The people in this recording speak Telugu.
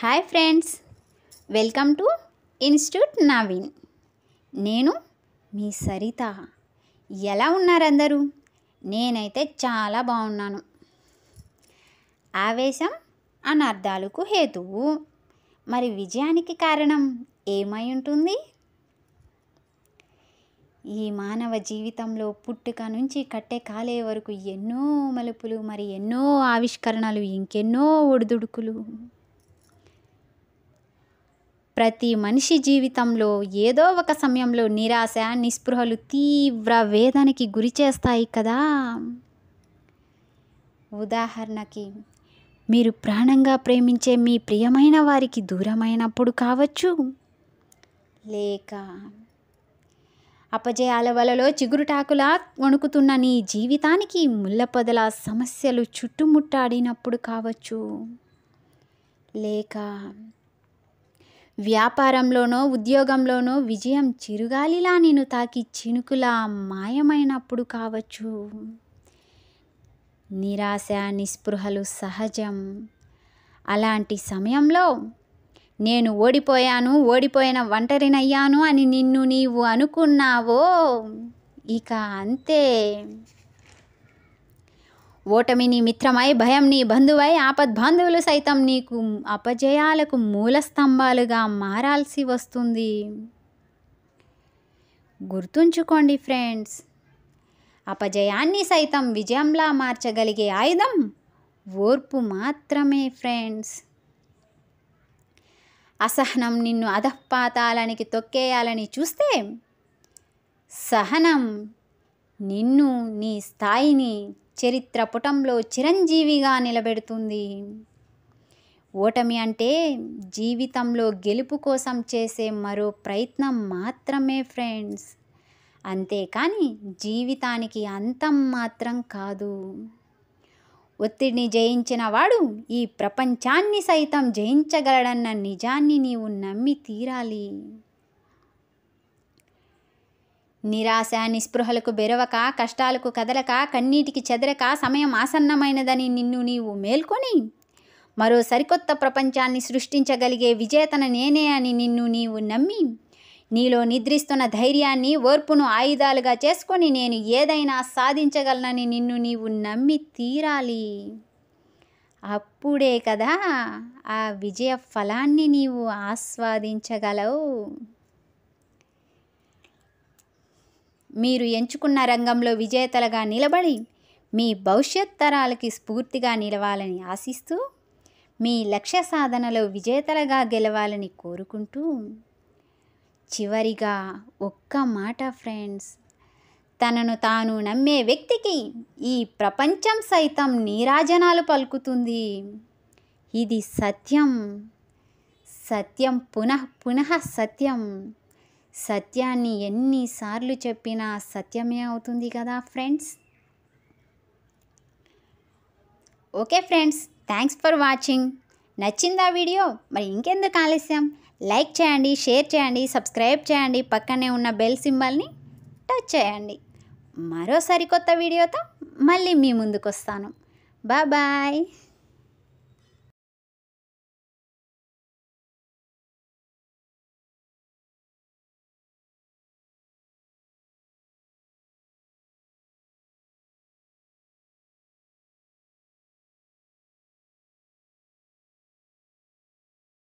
hi friends welcome to institute Naveen నేను మీ సరిత ఎలా ఉన్నారందరూ నేనైతే చాలా బాగున్నాను ఆవేశం అనర్థాలకు హేతువు మరి విజయానికి కారణం ఏమై ఉంటుంది ఈ మానవ జీవితంలో పుట్టుక నుంచి కట్టే కాలే వరకు ఎన్నో మలుపులు మరి ఎన్నో ఆవిష్కరణలు ఇంకెన్నో ఒడిదుడుకులు ప్రతి మనిషి జీవితంలో ఏదో ఒక సమయంలో నిరాశ నిస్పృహలు తీవ్ర వేదనకి గురి చేస్తాయి కదా ఉదాహరణకి మీరు ప్రాణంగా ప్రేమించే మీ ప్రియమైన వారికి దూరమైనప్పుడు కావచ్చు లేక అపజయాల వలలో చిగురుటాకులా వణుకుతున్న నీ జీవితానికి ముళ్ళపొదల సమస్యలు చుట్టుముట్టాడినప్పుడు కావచ్చు లేక వ్యాపారంలోనో ఉద్యోగంలోనో విజయం చిరుగాలిలా నేను తాకి చినుకులా మాయమైనప్పుడు కావచ్చు నిరాశ నిస్పృహలు సహజం అలాంటి సమయంలో నేను ఓడిపోయాను ఓడిపోయిన ఒంటరినయ్యాను అని నిన్ను నీవు అనుకున్నావో ఇక అంతే ఓటమిని మిత్రమై భయం నీ బంధువై ఆపద్ బాంధువులు సైతం నీకు అపజయాలకు మూల స్తంభాలుగా మారాల్సి వస్తుంది గుర్తుంచుకోండి ఫ్రెండ్స్ అపజయాన్ని సైతం విజయంలా మార్చగలిగే ఆయుధం ఓర్పు మాత్రమే ఫ్రెండ్స్ అసహనం నిన్ను అధఃపాతాలనికి తొక్కేయాలని చూస్తే సహనం నిన్ను నీ స్థాయిని చరిత్ర పుటంలో చిరంజీవిగా నిలబెడుతుంది ఓటమి అంటే జీవితంలో గెలుపు కోసం చేసే మరో ప్రయత్నం మాత్రమే ఫ్రెండ్స్ అంతేకాని జీవితానికి అంతం మాత్రం కాదు ఒత్తిడిని జయించిన వాడు ఈ ప్రపంచాన్ని సైతం జయించగలడన్న నిజాన్ని నీవు నమ్మి తీరాలి నిరాశ నిస్పృహలకు బెరవక కష్టాలకు కదలక కన్నీటికి చెదరక సమయం ఆసన్నమైనదని నిన్ను నీవు మేల్కొని మరో సరికొత్త ప్రపంచాన్ని సృష్టించగలిగే విజేతన నేనే అని నిన్ను నీవు నమ్మి నీలో నిద్రిస్తున్న ధైర్యాన్ని ఓర్పును ఆయుధాలుగా చేసుకొని నేను ఏదైనా సాధించగలనని నిన్ను నీవు నమ్మి తీరాలి అప్పుడే కదా ఆ విజయ ఫలాన్ని నీవు ఆస్వాదించగలవు మీరు ఎంచుకున్న రంగంలో విజేతలుగా నిలబడి మీ భవిష్యత్ తరాలకి స్ఫూర్తిగా నిలవాలని ఆశిస్తూ మీ లక్ష్య సాధనలో విజేతలుగా గెలవాలని కోరుకుంటూ చివరిగా ఒక్క మాట ఫ్రెండ్స్ తనను తాను నమ్మే వ్యక్తికి ఈ ప్రపంచం సైతం నీరాజనాలు పలుకుతుంది ఇది సత్యం సత్యం పునః పునః సత్యం సత్యాన్ని ఎన్నిసార్లు చెప్పినా సత్యమే అవుతుంది కదా friends okay friends thanks for watching నచ్చిందా వీడియో మరి ఇంకెందుకు ఆలస్యం లైక్ చేయండి షేర్ చేయండి సబ్స్క్రైబ్ చేయండి పక్కనే ఉన్న బెల్ సింబల్ని టచ్ చేయండి మరో సరికొత్త వీడియోతో మళ్ళీ మీ ముందుకు వస్తాను బాయ్